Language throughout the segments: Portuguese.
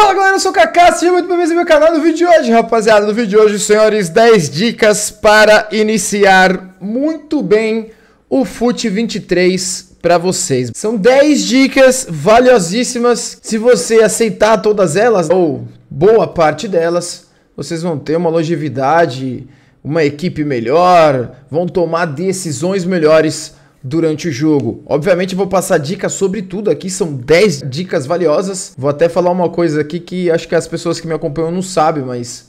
Fala galera, eu sou o Kaká, seja muito bem-vindo ao meu canal no vídeo de hoje, rapaziada. No vídeo de hoje, senhores, 10 dicas para iniciar muito bem o FUT 23 para vocês. São 10 dicas valiosíssimas. Se você aceitar todas elas, ou boa parte delas, vocês vão ter uma longevidade, uma equipe melhor, vão tomar decisões melhores durante o jogo. Obviamente vou passar dicas sobre tudo aqui, são 10 dicas valiosas. Vou até falar uma coisa aqui que acho que as pessoas que me acompanham não sabem, mas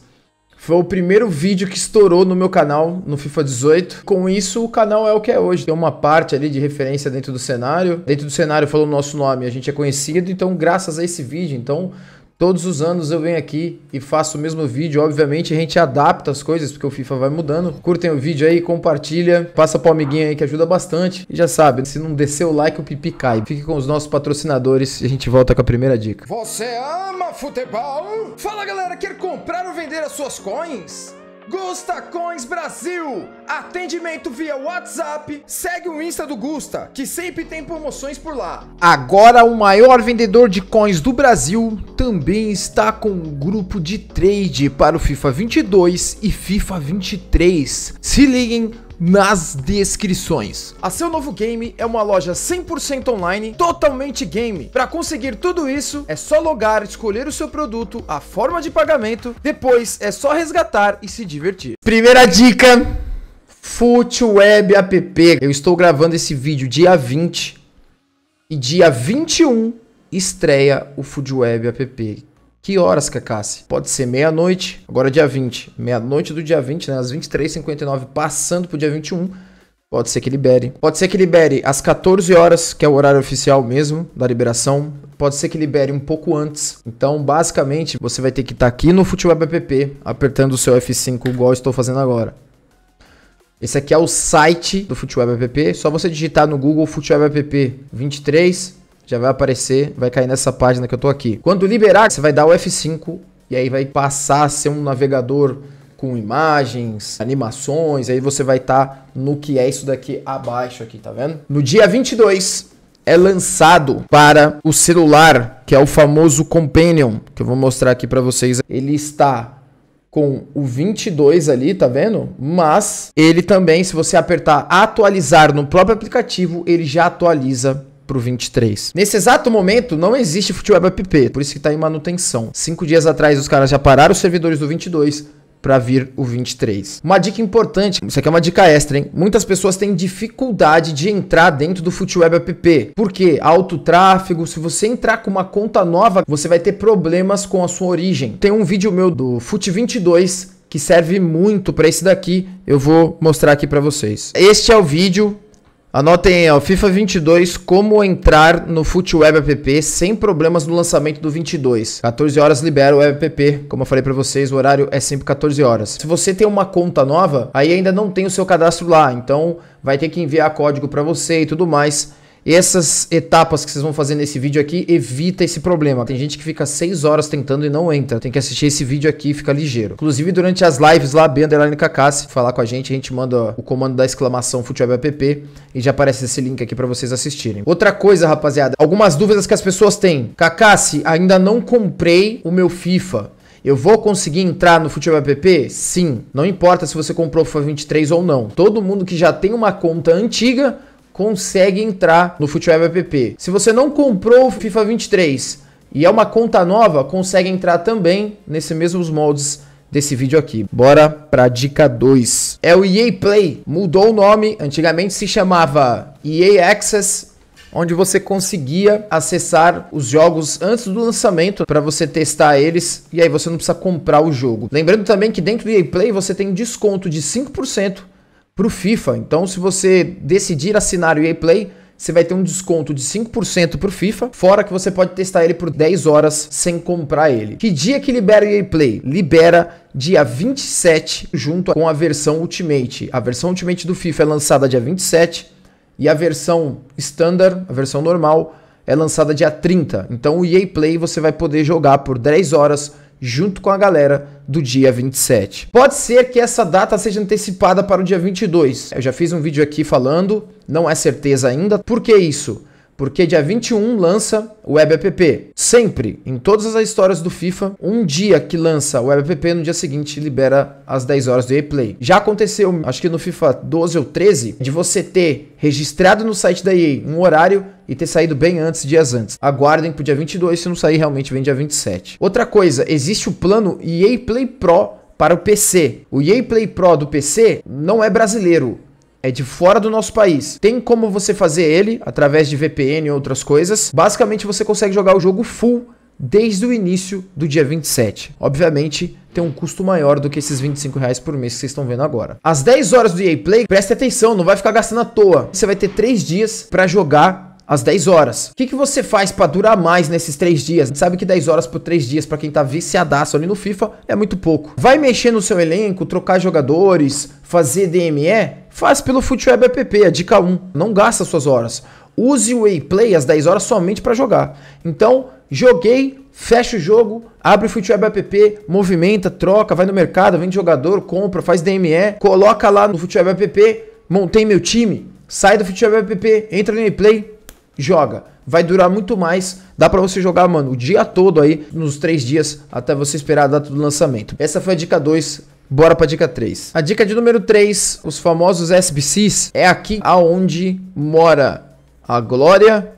foi o primeiro vídeo que estourou no meu canal no FIFA 18. Com isso, o canal é o que é hoje. Tem uma parte ali de referência dentro do cenário. Dentro do cenário falou o nosso nome, a gente é conhecido, então graças a esse vídeo, então Todos os anos eu venho aqui e faço o mesmo vídeo. Obviamente a gente adapta as coisas porque o FIFA vai mudando. Curtem o vídeo aí, compartilha, passa pro amiguinho aí que ajuda bastante. E já sabe, se não descer o like, o pipi cai. Fique com os nossos patrocinadores e a gente volta com a primeira dica. Você ama futebol? Fala galera, quer comprar ou vender as suas coins? Gusta Coins Brasil! Atendimento via WhatsApp. Segue o Insta do Gusta, que sempre tem promoções por lá. Agora, o maior vendedor de coins do Brasil também está com um grupo de trade para o FIFA 22 e FIFA 23. Se liguem nas descrições. A Seu Novo Game é uma loja 100% online, totalmente game. Para conseguir tudo isso, é só logar, escolher o seu produto, a forma de pagamento, depois é só resgatar e se divertir. Primeira dica, Foot Web App. Eu estou gravando esse vídeo dia 20 e dia 21 estreia o Food Web App, que horas, cacace? Pode ser meia-noite, agora é dia 20. Meia-noite do dia 20, né? Às 23h59, passando pro dia 21. Pode ser que libere. Pode ser que libere às 14 horas, que é o horário oficial mesmo da liberação. Pode ser que libere um pouco antes. Então, basicamente, você vai ter que estar tá aqui no Futebol app, apertando o seu F5, igual estou fazendo agora. Esse aqui é o site do Futebol app. Só você digitar no Google Futebol app 23 já vai aparecer, vai cair nessa página que eu tô aqui. Quando liberar, você vai dar o F5 e aí vai passar a ser um navegador com imagens, animações, aí você vai estar tá no que é isso daqui abaixo aqui, tá vendo? No dia 22 é lançado para o celular, que é o famoso Companion, que eu vou mostrar aqui para vocês. Ele está com o 22 ali, tá vendo? Mas ele também, se você apertar atualizar no próprio aplicativo, ele já atualiza pro 23. Nesse exato momento, não existe FootWeb app, por isso que tá em manutenção. Cinco dias atrás, os caras já pararam os servidores do 22 para vir o 23. Uma dica importante, isso aqui é uma dica extra, hein? Muitas pessoas têm dificuldade de entrar dentro do FootWeb app, porque alto tráfego, se você entrar com uma conta nova, você vai ter problemas com a sua origem. Tem um vídeo meu do Foot 22 que serve muito para esse daqui, eu vou mostrar aqui para vocês. Este é o vídeo Anotem aí, ó, FIFA 22, como entrar no FootWeb app sem problemas no lançamento do 22. 14 horas libera o web app, como eu falei para vocês, o horário é sempre 14 horas. Se você tem uma conta nova, aí ainda não tem o seu cadastro lá, então vai ter que enviar código para você e tudo mais. Essas etapas que vocês vão fazer nesse vídeo aqui evita esse problema. Tem gente que fica 6 horas tentando e não entra. Tem que assistir esse vídeo aqui e fica ligeiro. Inclusive, durante as lives lá, B Underline Cacassi, falar com a gente, a gente manda o comando da exclamação Futebol app e já aparece esse link aqui para vocês assistirem. Outra coisa, rapaziada, algumas dúvidas que as pessoas têm. Cacassi, ainda não comprei o meu FIFA. Eu vou conseguir entrar no Futebol App? Sim. Não importa se você comprou o FIFA 23 ou não. Todo mundo que já tem uma conta antiga consegue entrar no Futebol App. Se você não comprou o FIFA 23 e é uma conta nova, consegue entrar também nesses mesmos moldes desse vídeo aqui. Bora pra dica 2. É o EA Play. Mudou o nome, antigamente se chamava EA Access, onde você conseguia acessar os jogos antes do lançamento para você testar eles e aí você não precisa comprar o jogo. Lembrando também que dentro do EA Play você tem desconto de 5% para o FIFA. Então, se você decidir assinar o EA Play, você vai ter um desconto de 5% o FIFA, fora que você pode testar ele por 10 horas sem comprar ele. Que dia que libera o EA Play? Libera dia 27 junto com a versão Ultimate. A versão Ultimate do FIFA é lançada dia 27 e a versão Standard, a versão normal, é lançada dia 30. Então o EA Play você vai poder jogar por 10 horas junto com a galera do dia 27. Pode ser que essa data seja antecipada para o dia 22. Eu já fiz um vídeo aqui falando, não é certeza ainda. Por que isso? porque dia 21 lança o App. Sempre, em todas as histórias do FIFA, um dia que lança o App, no dia seguinte libera as 10 horas do E-Play. Já aconteceu, acho que no FIFA 12 ou 13, de você ter registrado no site da EA um horário e ter saído bem antes, dias antes. Aguardem pro dia 22, se não sair realmente vem dia 27. Outra coisa, existe o plano EA Play Pro para o PC. O EA Play Pro do PC não é brasileiro, é de fora do nosso país. Tem como você fazer ele através de VPN e outras coisas. Basicamente, você consegue jogar o jogo full desde o início do dia 27. Obviamente, tem um custo maior do que esses 25 reais por mês que vocês estão vendo agora. Às 10 horas do EA Play, preste atenção, não vai ficar gastando à toa. Você vai ter 3 dias para jogar às 10 horas. O que, que você faz para durar mais nesses 3 dias? A gente sabe que 10 horas por 3 dias, para quem tá viciadaço ali no FIFA, é muito pouco. Vai mexer no seu elenco, trocar jogadores, fazer DME? Faz pelo Footweb App, a é dica 1. Não gasta suas horas. Use o WayPlay às 10 horas somente para jogar. Então, joguei, fecha o jogo, abre o Footweb App, movimenta, troca, vai no mercado, vende jogador, compra, faz DME, coloca lá no Footweb App, montei meu time, sai do Footweb App, entra no WayPlay, joga. Vai durar muito mais. Dá para você jogar, mano, o dia todo aí, nos três dias, até você esperar a data do lançamento. Essa foi a dica 2 Bora para dica 3. A dica de número 3, os famosos SBCs, é aqui aonde mora a glória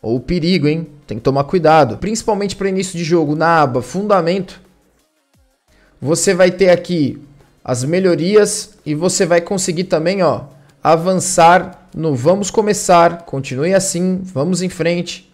ou o perigo, hein? Tem que tomar cuidado. Principalmente para início de jogo, na aba Fundamento, você vai ter aqui as melhorias e você vai conseguir também, ó, avançar no Vamos Começar, continue assim, vamos em frente.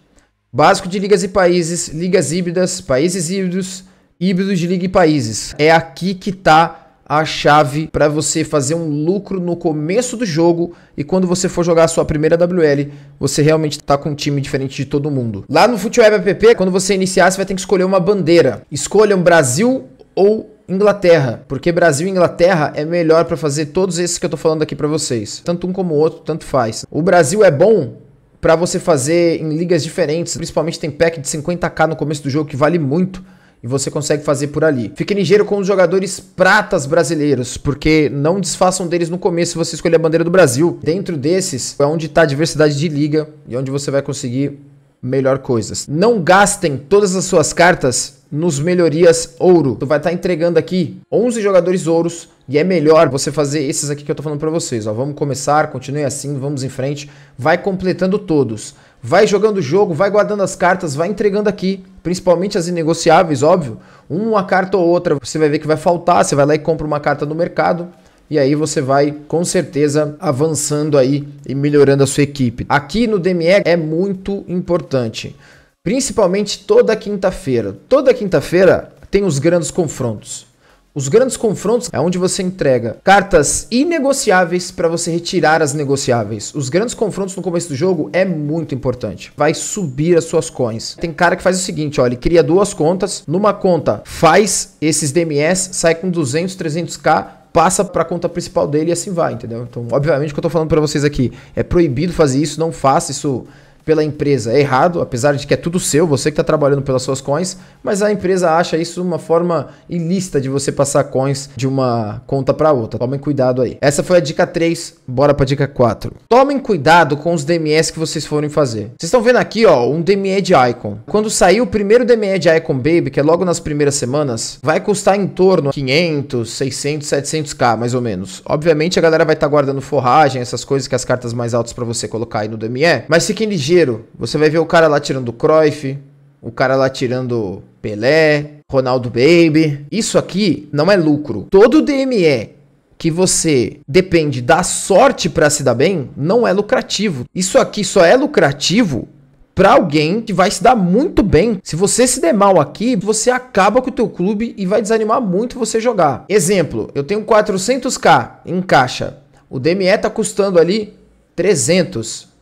Básico de ligas e países, ligas híbridas, países híbridos, híbridos de liga e países. É aqui que está a chave para você fazer um lucro no começo do jogo e quando você for jogar a sua primeira WL, você realmente está com um time diferente de todo mundo. Lá no FuteWeb App, quando você iniciar, você vai ter que escolher uma bandeira. Escolham Brasil ou Inglaterra, porque Brasil e Inglaterra é melhor para fazer todos esses que eu tô falando aqui para vocês. Tanto um como o outro, tanto faz. O Brasil é bom para você fazer em ligas diferentes, principalmente tem pack de 50k no começo do jogo que vale muito e você consegue fazer por ali. Fique ligeiro com os jogadores pratas brasileiros, porque não desfaçam deles no começo se você escolher a bandeira do Brasil. Dentro desses é onde está a diversidade de liga e onde você vai conseguir melhor coisas. Não gastem todas as suas cartas nos melhorias ouro. Tu vai estar tá entregando aqui 11 jogadores ouros e é melhor você fazer esses aqui que eu tô falando para vocês, ó. Vamos começar, continue assim, vamos em frente, vai completando todos. Vai jogando o jogo, vai guardando as cartas, vai entregando aqui, principalmente as inegociáveis, óbvio. Uma carta ou outra, você vai ver que vai faltar, você vai lá e compra uma carta no mercado. E aí você vai com certeza avançando aí e melhorando a sua equipe. Aqui no DME é muito importante. Principalmente toda quinta-feira. Toda quinta-feira tem os grandes confrontos. Os grandes confrontos é onde você entrega cartas inegociáveis para você retirar as negociáveis. Os grandes confrontos no começo do jogo é muito importante. Vai subir as suas coins. Tem cara que faz o seguinte, olha, ele cria duas contas. Numa conta faz esses DMS, sai com 200, 300k, passa para a conta principal dele e assim vai, entendeu? Então, obviamente o que eu estou falando para vocês aqui é proibido fazer isso, não faça isso pela empresa é errado, apesar de que é tudo seu, você que está trabalhando pelas suas coins, mas a empresa acha isso uma forma ilícita de você passar coins de uma conta para outra. Tomem cuidado aí. Essa foi a dica 3, bora para dica 4. Tomem cuidado com os DMS que vocês forem fazer. Vocês estão vendo aqui, ó, um DME de Icon. Quando sair o primeiro DME de Icon Baby, que é logo nas primeiras semanas, vai custar em torno de 500, 600, 700k, mais ou menos. Obviamente a galera vai estar tá guardando forragem, essas coisas que as cartas mais altas para você colocar aí no DME, mas fiquem ligeiros você vai ver o cara lá tirando Cruyff, o cara lá tirando Pelé, Ronaldo Baby. Isso aqui não é lucro. Todo DME que você depende da sorte para se dar bem não é lucrativo. Isso aqui só é lucrativo para alguém que vai se dar muito bem. Se você se der mal aqui, você acaba com o teu clube e vai desanimar muito você jogar. Exemplo, eu tenho 400k em caixa. O DME tá custando ali 300.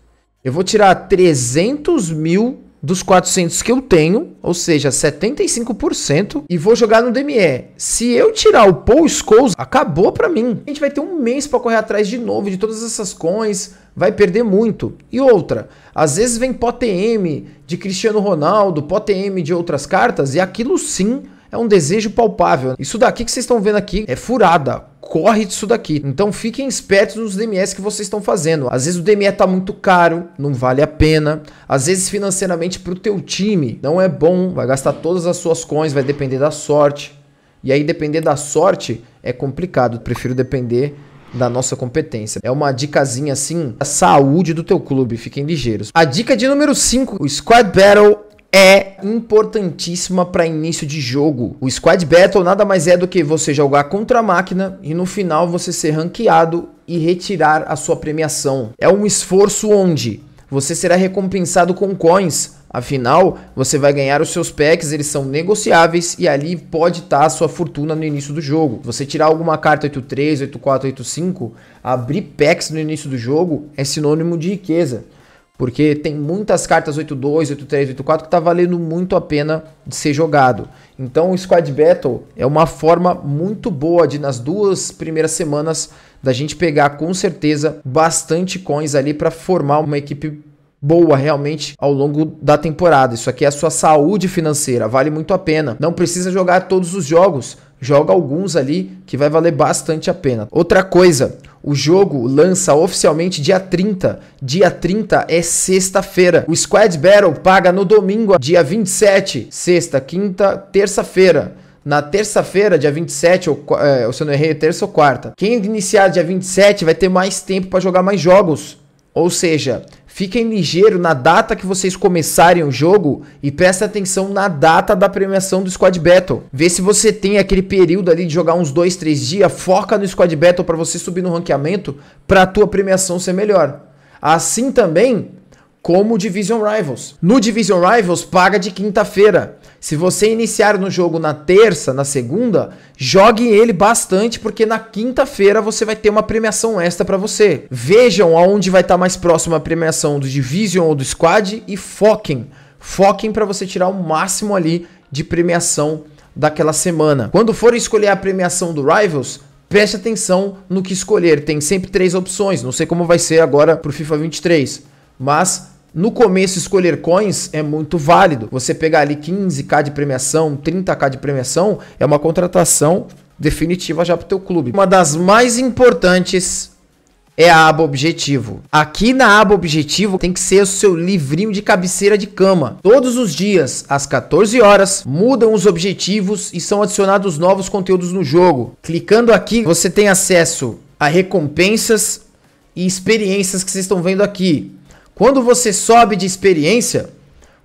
Eu vou tirar 300 mil dos 400 que eu tenho, ou seja, 75%, e vou jogar no DME. Se eu tirar o Paul Scholes, acabou para mim. A gente vai ter um mês para correr atrás de novo de todas essas coins, vai perder muito. E outra, às vezes vem POTM de Cristiano Ronaldo, POTM de outras cartas, e aquilo sim é um desejo palpável. Isso daqui que vocês estão vendo aqui é furada, corre disso daqui. Então fiquem espertos nos DMS que vocês estão fazendo. Às vezes o DME tá muito caro, não vale a pena. Às vezes financeiramente pro teu time não é bom, vai gastar todas as suas coins, vai depender da sorte. E aí depender da sorte é complicado, prefiro depender da nossa competência. É uma dicasinha assim, a saúde do teu clube, fiquem ligeiros. A dica de número 5, o Squad Battle é importantíssima para início de jogo. O Squad Battle nada mais é do que você jogar contra a máquina e no final você ser ranqueado e retirar a sua premiação. É um esforço onde você será recompensado com coins. Afinal, você vai ganhar os seus packs, eles são negociáveis e ali pode estar tá a sua fortuna no início do jogo. Você tirar alguma carta 83, 84, 85, abrir packs no início do jogo é sinônimo de riqueza. Porque tem muitas cartas 8-2, 8-3, 8-4 que tá valendo muito a pena de ser jogado. Então o Squad Battle é uma forma muito boa de nas duas primeiras semanas da gente pegar com certeza bastante coins ali para formar uma equipe boa realmente ao longo da temporada. Isso aqui é a sua saúde financeira, vale muito a pena. Não precisa jogar todos os jogos, joga alguns ali que vai valer bastante a pena. Outra coisa, o jogo lança oficialmente dia 30. Dia 30 é sexta-feira. O Squad Battle paga no domingo, dia 27. Sexta, quinta, terça-feira. Na terça-feira, dia 27, ou, é, se eu não errei, é terça ou quarta. Quem iniciar dia 27 vai ter mais tempo para jogar mais jogos. Ou seja, Fiquem ligeiro na data que vocês começarem o jogo e presta atenção na data da premiação do Squad Battle. Vê se você tem aquele período ali de jogar uns 2, 3 dias, foca no Squad Battle para você subir no ranqueamento para a tua premiação ser melhor. Assim também, como o Division Rivals. No Division Rivals, paga de quinta-feira. Se você iniciar no jogo na terça, na segunda, jogue ele bastante, porque na quinta-feira você vai ter uma premiação extra para você. Vejam aonde vai estar tá mais próxima a premiação do Division ou do Squad e foquem. Foquem para você tirar o máximo ali de premiação daquela semana. Quando for escolher a premiação do Rivals, preste atenção no que escolher. Tem sempre três opções. Não sei como vai ser agora pro FIFA 23, mas no começo, escolher coins é muito válido. Você pegar ali 15k de premiação, 30k de premiação, é uma contratação definitiva já para o teu clube. Uma das mais importantes é a aba objetivo. Aqui na aba objetivo tem que ser o seu livrinho de cabeceira de cama. Todos os dias, às 14 horas, mudam os objetivos e são adicionados novos conteúdos no jogo. Clicando aqui, você tem acesso a recompensas e experiências que vocês estão vendo aqui. Quando você sobe de experiência,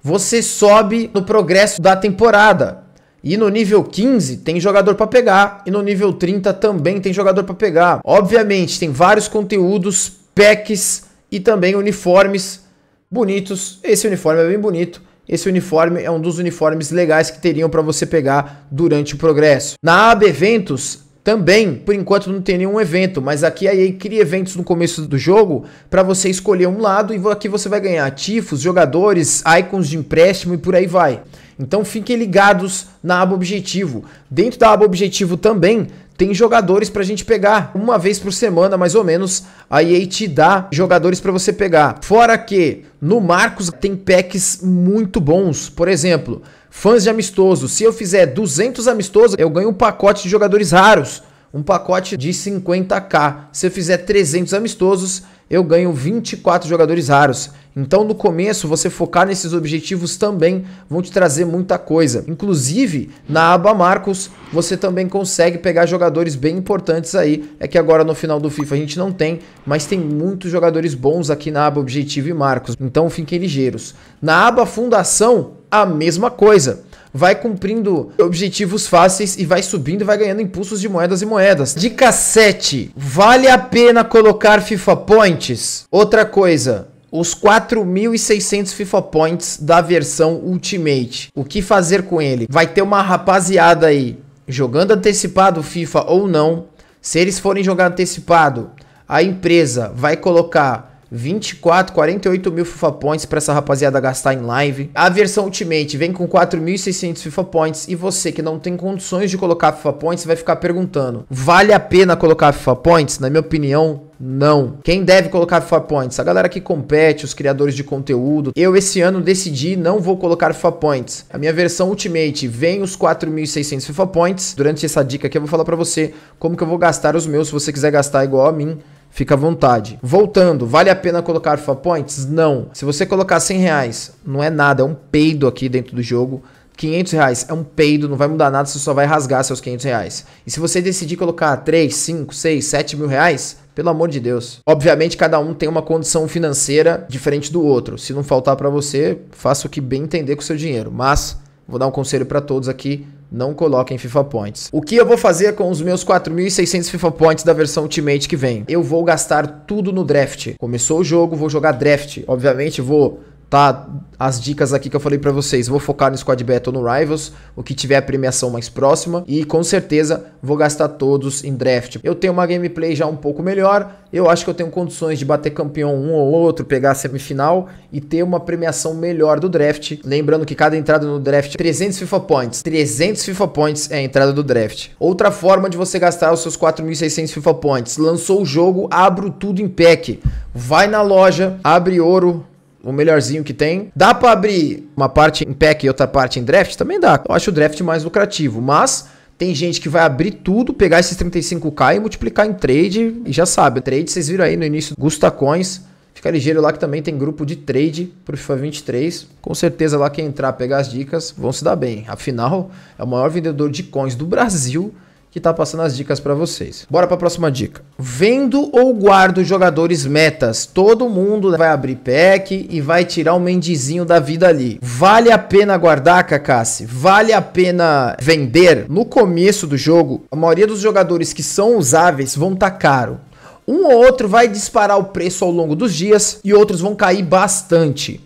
você sobe no progresso da temporada. E no nível 15 tem jogador para pegar, e no nível 30 também tem jogador para pegar. Obviamente, tem vários conteúdos, packs e também uniformes bonitos. Esse uniforme é bem bonito. Esse uniforme é um dos uniformes legais que teriam para você pegar durante o progresso. Na aba Eventos, também, por enquanto, não tem nenhum evento, mas aqui a EA cria eventos no começo do jogo para você escolher um lado e aqui você vai ganhar tifos, jogadores, icons de empréstimo e por aí vai. Então fiquem ligados na aba objetivo. Dentro da aba objetivo também tem jogadores pra gente pegar. Uma vez por semana, mais ou menos, a EA te dá jogadores para você pegar. Fora que no Marcos tem packs muito bons. Por exemplo, fãs de amistoso. Se eu fizer 200 amistosos, eu ganho um pacote de jogadores raros. Um pacote de 50k. Se eu fizer 300 amistosos, eu ganho 24 jogadores raros. Então, no começo, você focar nesses objetivos também vão te trazer muita coisa. Inclusive, na aba Marcos, você também consegue pegar jogadores bem importantes aí. É que agora no final do FIFA a gente não tem, mas tem muitos jogadores bons aqui na aba Objetivo e Marcos. Então, fiquem ligeiros. Na aba Fundação, a mesma coisa vai cumprindo objetivos fáceis e vai subindo e vai ganhando impulsos de moedas e moedas. Dica 7. Vale a pena colocar FIFA Points? Outra coisa, os 4.600 FIFA Points da versão Ultimate. O que fazer com ele? Vai ter uma rapaziada aí jogando antecipado FIFA ou não. Se eles forem jogar antecipado, a empresa vai colocar 24, 48 mil FIFA Points para essa rapaziada gastar em live. A versão Ultimate vem com 4.600 FIFA Points e você que não tem condições de colocar FIFA Points vai ficar perguntando: vale a pena colocar FIFA Points? Na minha opinião, não. Quem deve colocar FA Points? A galera que compete, os criadores de conteúdo. Eu esse ano decidi não vou colocar FA Points. A minha versão Ultimate vem os 4.600 FIFA Points. Durante essa dica aqui eu vou falar para você como que eu vou gastar os meus. Se você quiser gastar igual a mim, Fica à vontade. Voltando, vale a pena colocar FIFA Points? Não. Se você colocar 100 reais, não é nada, é um peido aqui dentro do jogo. 500 reais é um peido, não vai mudar nada, você só vai rasgar seus 500 reais. E se você decidir colocar 3, 5, 6, 7 mil reais, pelo amor de Deus. Obviamente, cada um tem uma condição financeira diferente do outro. Se não faltar para você, faça o que bem entender com o seu dinheiro. Mas, vou dar um conselho para todos aqui. Não coloquem FIFA Points. O que eu vou fazer com os meus 4.600 FIFA Points da versão Ultimate que vem? Eu vou gastar tudo no draft. Começou o jogo, vou jogar draft. Obviamente, vou tá? As dicas aqui que eu falei para vocês, vou focar no Squad Battle no Rivals, o que tiver a premiação mais próxima, e com certeza vou gastar todos em draft. Eu tenho uma gameplay já um pouco melhor, eu acho que eu tenho condições de bater campeão um ou outro, pegar a semifinal e ter uma premiação melhor do draft. Lembrando que cada entrada no draft é 300 FIFA Points, 300 FIFA Points é a entrada do draft. Outra forma de você gastar os seus 4.600 FIFA Points, lançou o jogo, abro tudo em pack. Vai na loja, abre ouro, o melhorzinho que tem. Dá para abrir uma parte em pack e outra parte em draft? Também dá. Eu acho o draft mais lucrativo, mas tem gente que vai abrir tudo, pegar esses 35k e multiplicar em trade e já sabe. Trade, vocês viram aí no início, Gusta Coins. Fica ligeiro lá que também tem grupo de trade pro FIFA 23. Com certeza lá quem entrar, pegar as dicas, vão se dar bem. Afinal, é o maior vendedor de coins do Brasil que está passando as dicas para vocês. Bora para a próxima dica. Vendo ou guardo jogadores metas. Todo mundo vai abrir pack e vai tirar um mendizinho da vida ali. Vale a pena guardar, Kakassi? Vale a pena vender? No começo do jogo, a maioria dos jogadores que são usáveis vão estar tá caro. Um ou outro vai disparar o preço ao longo dos dias e outros vão cair bastante.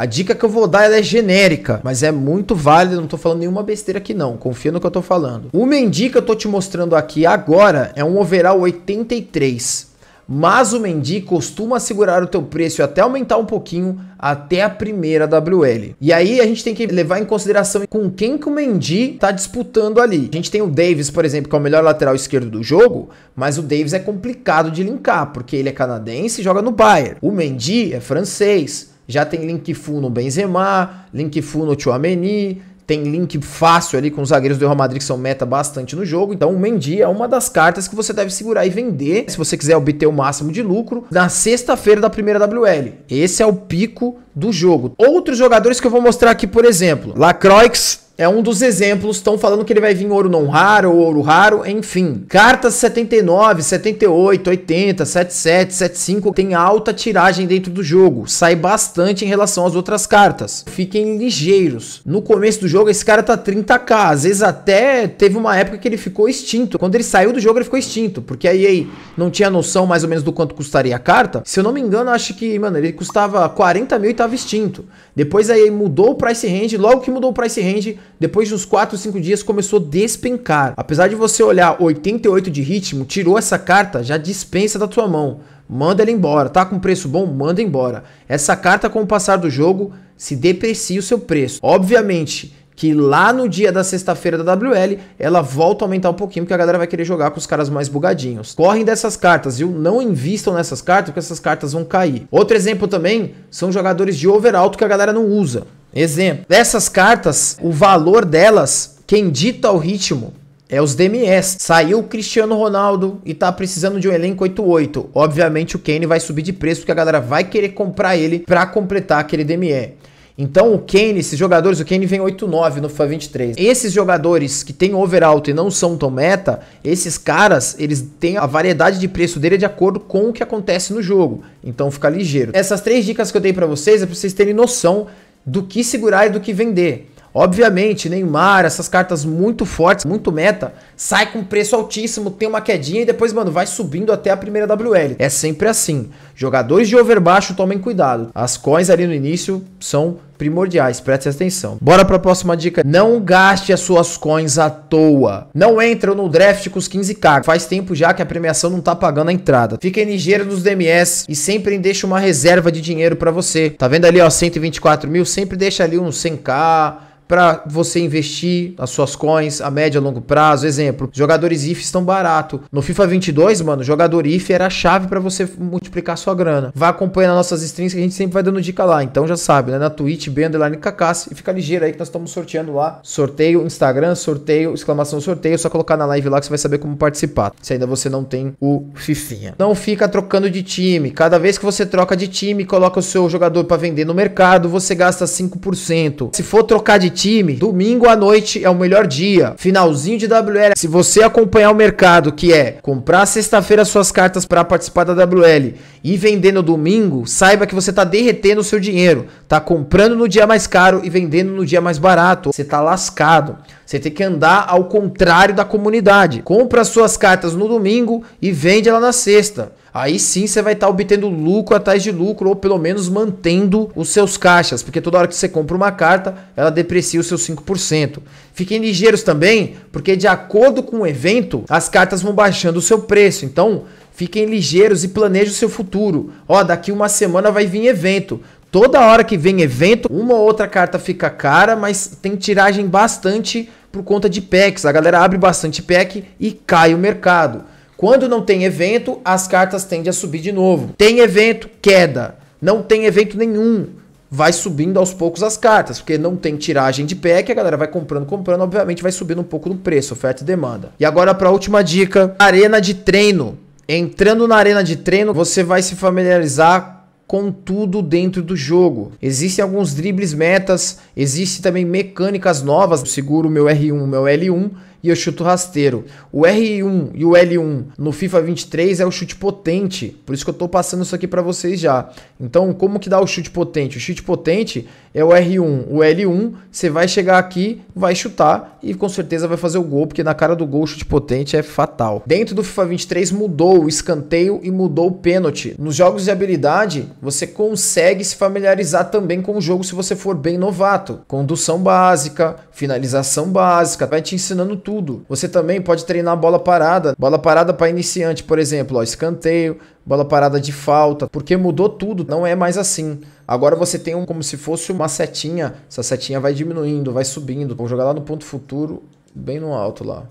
A dica que eu vou dar é genérica, mas é muito válida, não tô falando nenhuma besteira aqui não, confia no que eu tô falando. O Mendy que eu tô te mostrando aqui agora é um overall 83, mas o Mendy costuma segurar o teu preço e até aumentar um pouquinho até a primeira WL. E aí a gente tem que levar em consideração com quem que o Mendy tá disputando ali. A gente tem o Davis, por exemplo, que é o melhor lateral esquerdo do jogo, mas o Davis é complicado de linkar, porque ele é canadense e joga no Bayern. O Mendy é francês, já tem link full no Benzema, link full no Chouameni, tem link fácil ali com os zagueiros do Real Madrid que são meta bastante no jogo. Então, o Mendy é uma das cartas que você deve segurar e vender se você quiser obter o máximo de lucro na sexta-feira da primeira WL. Esse é o pico do jogo. Outros jogadores que eu vou mostrar aqui, por exemplo, Lacroix é um dos exemplos. Estão falando que ele vai vir ouro não raro ou ouro raro, enfim. Cartas 79, 78, 80, 77, 75 tem alta tiragem dentro do jogo. Sai bastante em relação às outras cartas. Fiquem ligeiros. No começo do jogo, esse cara tá 30k. Às vezes até teve uma época que ele ficou extinto. Quando ele saiu do jogo, ele ficou extinto. Porque aí aí não tinha noção mais ou menos do quanto custaria a carta. Se eu não me engano, acho que, mano, ele custava 40 mil e tava extinto. Depois aí mudou o price range. Logo que mudou o price range, depois de uns 4 ou 5 dias começou a despencar. Apesar de você olhar 88 de ritmo, tirou essa carta, já dispensa da tua mão. Manda ela embora, tá com preço bom? Manda embora. Essa carta, com o passar do jogo, se deprecia o seu preço. Obviamente, que lá no dia da sexta-feira da WL, ela volta a aumentar um pouquinho, porque a galera vai querer jogar com os caras mais bugadinhos. Correm dessas cartas, viu? Não invistam nessas cartas, porque essas cartas vão cair. Outro exemplo também são jogadores de alto que a galera não usa. Exemplo, essas cartas, o valor delas, quem dita o ritmo é os DMS. Saiu o Cristiano Ronaldo e tá precisando de um elenco 8-8. Obviamente o Kane vai subir de preço porque a galera vai querer comprar ele para completar aquele DME. Então o Kane, esses jogadores, o Kane vem 8-9 no FIFA 23. Esses jogadores que tem overalto e não são tão meta, esses caras, eles têm a variedade de preço dele de acordo com o que acontece no jogo. Então fica ligeiro. Essas três dicas que eu dei para vocês é pra vocês terem noção do que segurar e do que vender. Obviamente, Neymar, essas cartas muito fortes, muito meta, sai com preço altíssimo, tem uma quedinha e depois, mano, vai subindo até a primeira WL. É sempre assim. Jogadores de over baixo, tomem cuidado. As coins ali no início são primordiais, preste atenção. Bora para a próxima dica. Não gaste as suas coins à toa. Não entram no draft com os 15k. Faz tempo já que a premiação não tá pagando a entrada. Fiquem ligeiros nos DMS e sempre deixa uma reserva de dinheiro para você. Tá vendo ali, ó, 124 mil? Sempre deixa ali uns 100k, para você investir as suas coins a médio e longo prazo. Exemplo, jogadores IF estão barato. No FIFA 22, mano, jogador IF era a chave para você multiplicar sua grana. Vai acompanhando nossas streams que a gente sempre vai dando dica lá. Então já sabe, né? Na Twitch, lá underline Cacassi. E fica ligeiro aí que nós estamos sorteando lá. Sorteio, Instagram, sorteio, exclamação sorteio. É só colocar na live lá que você vai saber como participar. Se ainda você não tem o Fifinha. Não fica trocando de time. Cada vez que você troca de time, coloca o seu jogador para vender no mercado, você gasta 5%. Se for trocar de time, domingo à noite é o melhor dia. Finalzinho de WL. Se você acompanhar o mercado, que é comprar sexta-feira suas cartas para participar da WL e vender no domingo, saiba que você tá derretendo o seu dinheiro tá comprando no dia mais caro e vendendo no dia mais barato. Você tá lascado. Você tem que andar ao contrário da comunidade. Compra suas cartas no domingo e vende ela na sexta. Aí sim você vai estar tá obtendo lucro atrás de lucro, ou pelo menos mantendo os seus caixas, porque toda hora que você compra uma carta, ela deprecia os seus 5%. Fiquem ligeiros também, porque de acordo com o evento, as cartas vão baixando o seu preço. Então, Fiquem ligeiros e planeje o seu futuro. Ó, daqui uma semana vai vir evento. Toda hora que vem evento, uma ou outra carta fica cara, mas tem tiragem bastante por conta de packs. A galera abre bastante pack e cai o mercado. Quando não tem evento, as cartas tendem a subir de novo. Tem evento, queda. Não tem evento nenhum. Vai subindo aos poucos as cartas, porque não tem tiragem de pack, a galera vai comprando, comprando, obviamente vai subindo um pouco no preço, oferta e demanda. E agora para a última dica, arena de treino. Entrando na arena de treino, você vai se familiarizar com tudo dentro do jogo. Existem alguns dribles metas, existem também mecânicas novas, seguro meu R1, meu L1 e eu chuto rasteiro. O R1 e o L1 no FIFA 23 é o chute potente, por isso que eu estou passando isso aqui para vocês já. Então, como que dá o chute potente? O chute potente, é o R1, o L1, você vai chegar aqui, vai chutar e com certeza vai fazer o gol, porque na cara do gol chute potente é fatal. Dentro do FIFA 23 mudou o escanteio e mudou o pênalti. Nos jogos de habilidade, você consegue se familiarizar também com o jogo se você for bem novato. Condução básica, finalização básica, vai te ensinando tudo. Você também pode treinar bola parada, bola parada para iniciante, por exemplo, ó, escanteio, bola parada de falta, porque mudou tudo, não é mais assim. Agora você tem um, como se fosse uma setinha. Essa setinha vai diminuindo, vai subindo. Vou jogar lá no ponto futuro, bem no alto lá.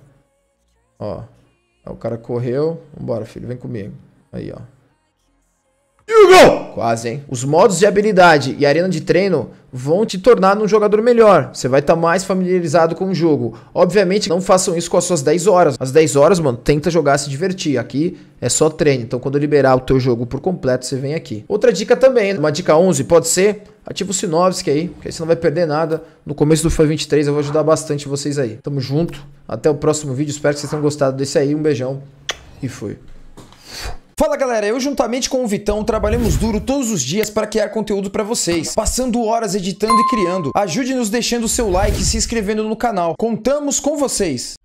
Ó. Aí é o cara correu. Vambora, filho, vem comigo. Aí, ó. Quase, hein? Os modos de habilidade e arena de treino vão te tornar um jogador melhor. Você vai estar tá mais familiarizado com o jogo. Obviamente, não façam isso com as suas 10 horas. As 10 horas, mano, tenta jogar, se divertir. Aqui é só treino. Então, quando liberar o teu jogo por completo, você vem aqui. Outra dica também, uma dica 11, pode ser... Ativa o Sinovski aí, porque aí você não vai perder nada. No começo do FA 23 eu vou ajudar bastante vocês aí. Tamo junto. Até o próximo vídeo. Espero que vocês tenham gostado desse aí. Um beijão. E fui. Fala galera, eu juntamente com o Vitão trabalhamos duro todos os dias para criar conteúdo para vocês, passando horas editando e criando. Ajude-nos deixando o seu like e se inscrevendo no canal. Contamos com vocês!